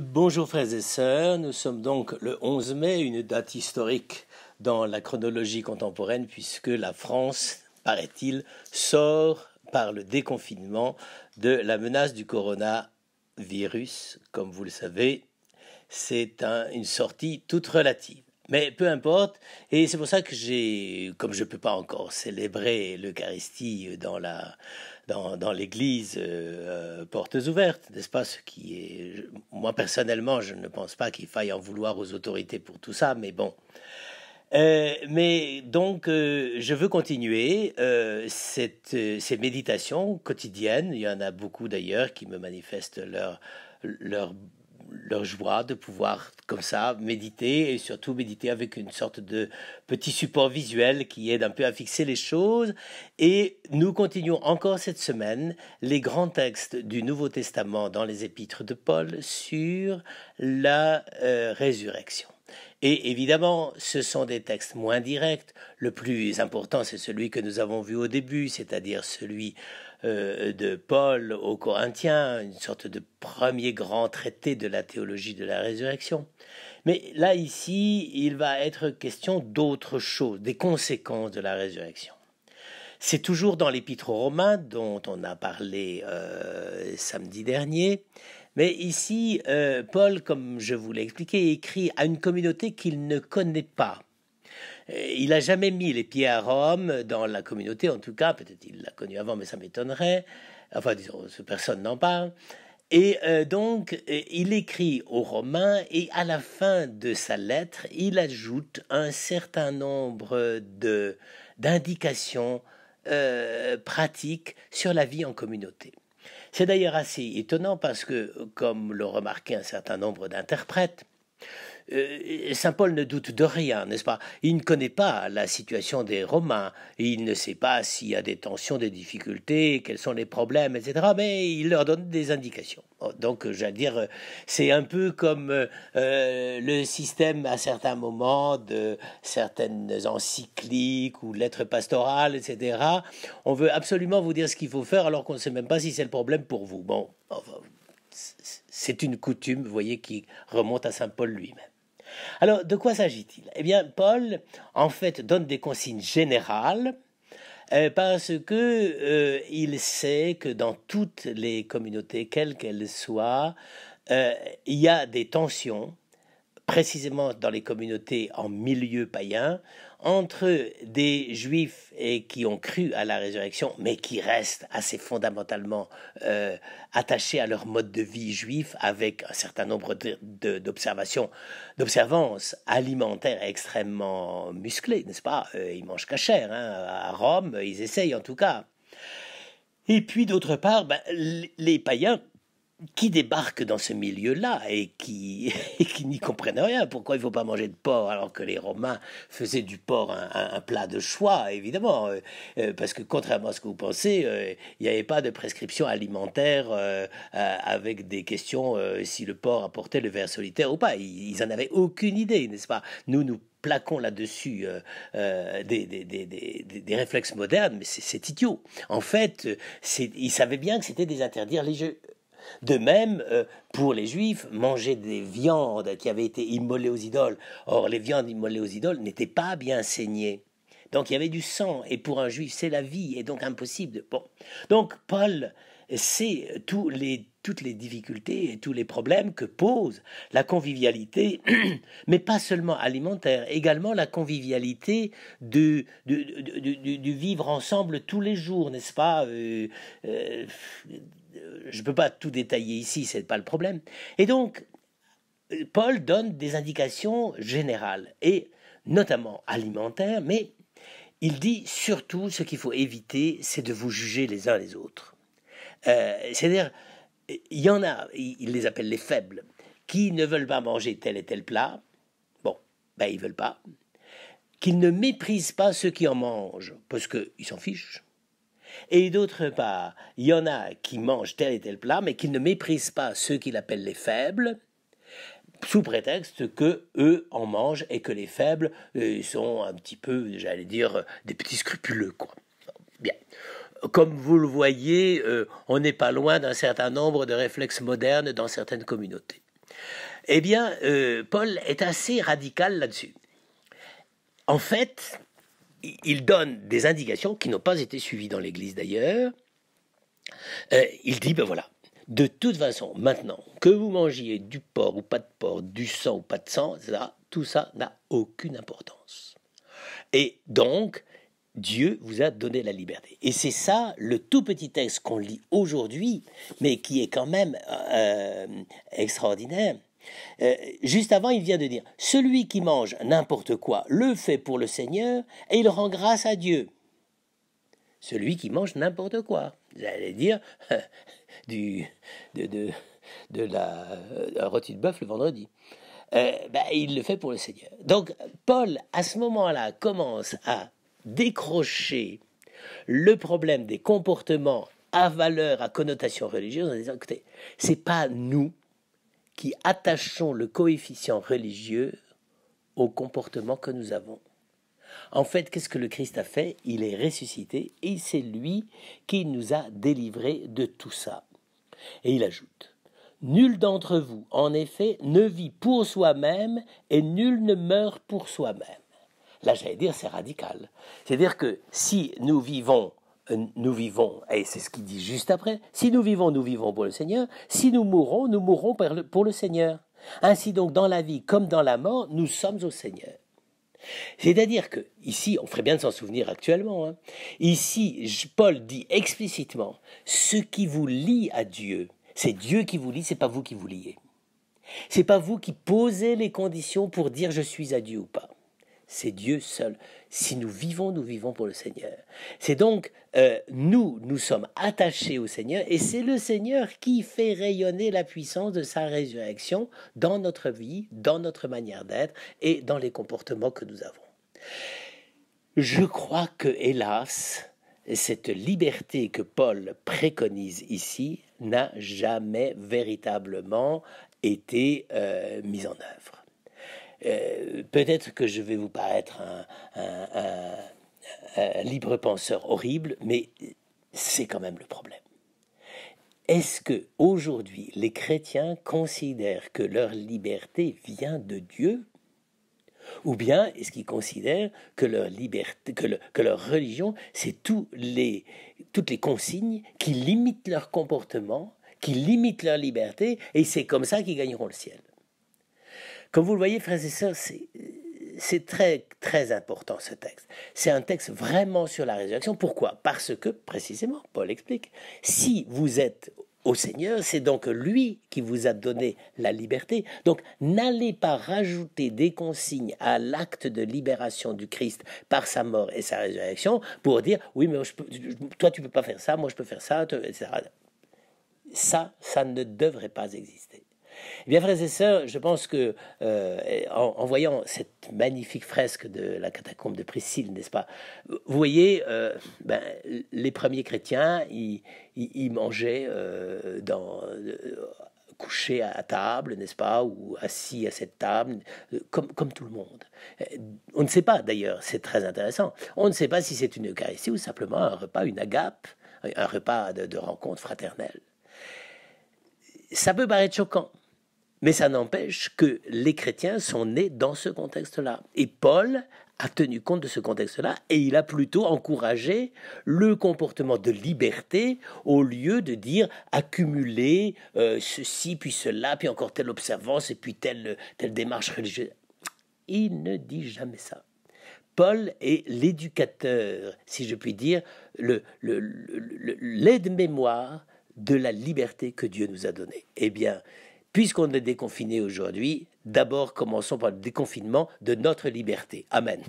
Bonjour frères et sœurs, nous sommes donc le 11 mai, une date historique dans la chronologie contemporaine puisque la France, paraît-il, sort par le déconfinement de la menace du coronavirus. Comme vous le savez, c'est une sortie toute relative. Mais peu importe, et c'est pour ça que j'ai, comme je ne peux pas encore célébrer l'Eucharistie dans la, dans, dans l'église euh, euh, portes ouvertes, n'est-ce pas Ce qui est, moi personnellement, je ne pense pas qu'il faille en vouloir aux autorités pour tout ça, mais bon. Euh, mais donc, je veux continuer cette, ces méditations quotidiennes. Il y en a beaucoup d'ailleurs qui me manifestent leur, leur leur joie de pouvoir comme ça méditer et surtout méditer avec une sorte de petit support visuel qui aide un peu à fixer les choses. Et nous continuons encore cette semaine les grands textes du Nouveau Testament dans les épîtres de Paul sur la euh, résurrection. Et évidemment, ce sont des textes moins directs. Le plus important, c'est celui que nous avons vu au début, c'est-à-dire celui euh, de Paul aux Corinthiens, une sorte de premier grand traité de la théologie de la résurrection. Mais là, ici, il va être question d'autre chose, des conséquences de la résurrection. C'est toujours dans l'Épître aux Romains dont on a parlé euh, samedi dernier, mais ici, euh, Paul, comme je vous l'ai expliqué, écrit à une communauté qu'il ne connaît pas. Euh, il n'a jamais mis les pieds à Rome, dans la communauté en tout cas, peut-être il l'a connu avant, mais ça m'étonnerait. Enfin, personne n'en parle. Et donc, il écrit aux Romains et à la fin de sa lettre, il ajoute un certain nombre de d'indications euh, pratique sur la vie en communauté. C'est d'ailleurs assez étonnant parce que, comme l'ont remarqué un certain nombre d'interprètes, euh, Saint Paul ne doute de rien, n'est-ce pas Il ne connaît pas la situation des Romains, il ne sait pas s'il y a des tensions, des difficultés, quels sont les problèmes, etc. Mais il leur donne des indications. Oh, donc, euh, j'allais dire, euh, c'est un peu comme le système à certains moments de certaines encycliques ou lettres pastorales, etc. On veut absolument vous dire ce qu'il faut faire alors qu'on ne sait même pas si c'est le problème pour vous. Bon, c'est une coutume, vous voyez, qui remonte à Saint Paul lui-même. Alors, de quoi s'agit-il Eh bien, Paul, en fait, donne des consignes générales euh, parce que euh, il sait que dans toutes les communautés, quelles qu'elles soient, euh, il y a des tensions, précisément dans les communautés en milieu païen, entre des juifs et qui ont cru à la résurrection, mais qui restent assez fondamentalement euh, attachés à leur mode de vie juif, avec un certain nombre d'observations, d'observances alimentaires extrêmement musclées, n'est-ce pas euh, Ils mangent qu'à hein à Rome, ils essayent en tout cas. Et puis d'autre part, ben, les païens qui débarquent dans ce milieu-là et qui, qui n'y comprennent rien. Pourquoi il ne faut pas manger de porc alors que les Romains faisaient du porc un, plat de choix, évidemment. Euh, euh, parce que contrairement à ce que vous pensez, euh, il n'y avait pas de prescription alimentaire avec des questions si le porc apportait le verre solitaire ou pas. Ils n'en avaient aucune idée, n'est-ce pas Nous, nous plaquons là-dessus des, des, des, réflexes modernes, mais c'est idiot. En fait, ils savaient bien que c'était des interdits religieux. De même, euh, pour les Juifs, manger des viandes qui avaient été immolées aux idoles, or les viandes immolées aux idoles n'étaient pas bien saignées. Donc il y avait du sang, et pour un Juif, c'est la vie, et donc impossible. De... Bon. Donc Paul sait toutes les difficultés et tous les problèmes que pose la convivialité, mais pas seulement alimentaire, également la convivialité du, vivre ensemble tous les jours, n'est-ce pas euh, euh, je ne peux pas tout détailler ici, ce n'est pas le problème. Et donc, Paul donne des indications générales et notamment alimentaires, mais il dit surtout ce qu'il faut éviter, c'est de vous juger les uns les autres. Euh, c'est-à-dire, il y en a, il les appelle les faibles, qui ne veulent pas manger tel et tel plat. Bon, ben ils veulent pas. Qu'ils ne méprisent pas ceux qui en mangent, parce qu'ils s'en fichent. Et d'autre part, il y en a qui mangent tel et tel plat, mais qui ne méprisent pas ceux qu'il appelle les faibles, sous prétexte que eux en mangent et que les faibles euh, sont un petit peu, j'allais dire, euh, des petits scrupuleux, quoi. Bien. Comme vous le voyez, euh, on n'est pas loin d'un certain nombre de réflexes modernes dans certaines communautés. Eh bien, Paul est assez radical là-dessus. En fait, il donne des indications qui n'ont pas été suivies dans l'Église d'ailleurs. Euh, il dit, ben voilà, de toute façon, maintenant, que vous mangiez du porc ou pas de porc, du sang ou pas de sang, ça, tout ça n'a aucune importance. Et donc, Dieu vous a donné la liberté. Et c'est ça le tout petit texte qu'on lit aujourd'hui, mais qui est quand même euh, extraordinaire. Euh, juste avant, il vient de dire, celui qui mange n'importe quoi le fait pour le Seigneur et il rend grâce à Dieu. Celui qui mange n'importe quoi, vous allez dire du, de, de, de la euh, rôti de bœuf le vendredi. Euh, ben, il le fait pour le Seigneur. Donc Paul, à ce moment-là, commence à décrocher le problème des comportements à valeur, à connotation religieuse, en disant, écoutez, c'est pas nous qui attachons le coefficient religieux au comportement que nous avons. En fait, qu'est-ce que le Christ a fait Il est ressuscité et c'est lui qui nous a délivrés de tout ça. Et il ajoute Nul d'entre vous, en effet, ne vit pour soi-même et nul ne meurt pour soi-même. Là, j'allais dire, c'est radical. C'est-à-dire que si nous vivons euh, nous vivons, et c'est ce qu'il dit juste après, si nous vivons, nous vivons pour le Seigneur, si nous mourons, nous mourons pour le Seigneur. Ainsi donc, dans la vie comme dans la mort, nous sommes au Seigneur. C'est-à-dire que, ici, on ferait bien de s'en souvenir actuellement, hein. ici, Paul dit explicitement, ce qui vous lie à Dieu, c'est Dieu qui vous lie, ce n'est pas vous qui vous liez. C'est pas vous qui posez les conditions pour dire je suis à Dieu ou pas c'est Dieu seul. Si nous vivons, nous vivons pour le Seigneur. C'est donc euh, nous, nous sommes attachés au Seigneur et c'est le Seigneur qui fait rayonner la puissance de sa résurrection dans notre vie, dans notre manière d'être et dans les comportements que nous avons. Je crois que, hélas, cette liberté que Paul préconise ici n'a jamais véritablement été euh, mise en œuvre. Euh, peut-être que je vais vous paraître un, libre penseur horrible, mais c'est quand même le problème. Est-ce que aujourd'hui les chrétiens considèrent que leur liberté vient de Dieu ou bien est-ce qu'ils considèrent que leur liberté, que, leur religion, c'est toutes les consignes qui limitent leur comportement, qui limitent leur liberté, et c'est comme ça qu'ils gagneront le ciel comme vous le voyez, frères et sœurs, c'est très, très important ce texte. C'est un texte vraiment sur la résurrection. Pourquoi Parce que, précisément, Paul explique, si vous êtes au Seigneur, c'est donc lui qui vous a donné la liberté. Donc n'allez pas rajouter des consignes à l'acte de libération du Christ par sa mort et sa résurrection pour dire oui mais toi tu peux pas faire ça, moi je peux faire ça, etc. Ça, ça ne devrait pas exister. Eh bien, frères et sœurs, je pense que euh, en, voyant cette magnifique fresque de la catacombe de Priscille, n'est-ce pas Vous voyez, euh, ben, les premiers chrétiens, ils, mangeaient euh, couchés dans à table, n'est-ce pas, ou assis à cette table, comme, tout le monde. On ne sait pas d'ailleurs, c'est très intéressant, on ne sait pas si c'est une Eucharistie ou simplement un repas, une agape, un repas de, de rencontre fraternelle. Ça peut paraître choquant, mais ça n'empêche que les chrétiens sont nés dans ce contexte-là. Et Paul a tenu compte de ce contexte-là et il a plutôt encouragé le comportement de liberté au lieu de dire accumuler euh, ceci, puis cela, puis encore telle observance et puis telle, telle démarche religieuse. Il ne dit jamais ça. Paul est l'éducateur, si je puis dire, l'aide-mémoire de la liberté que Dieu nous a donnée. Eh bien, puisqu'on est déconfiné aujourd'hui, d'abord commençons par le déconfinement de notre liberté. Amen.